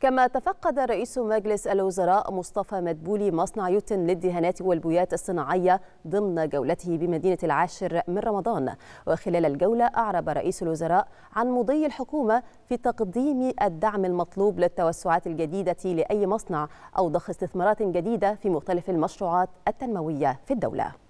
كما تفقد رئيس مجلس الوزراء مصطفى مدبولي مصنع يوتن للدهانات والبويات الصناعية ضمن جولته بمدينة العاشر من رمضان وخلال الجولة أعرب رئيس الوزراء عن مضي الحكومة في تقديم الدعم المطلوب للتوسعات الجديدة لأي مصنع أو ضخ استثمارات جديدة في مختلف المشروعات التنموية في الدولة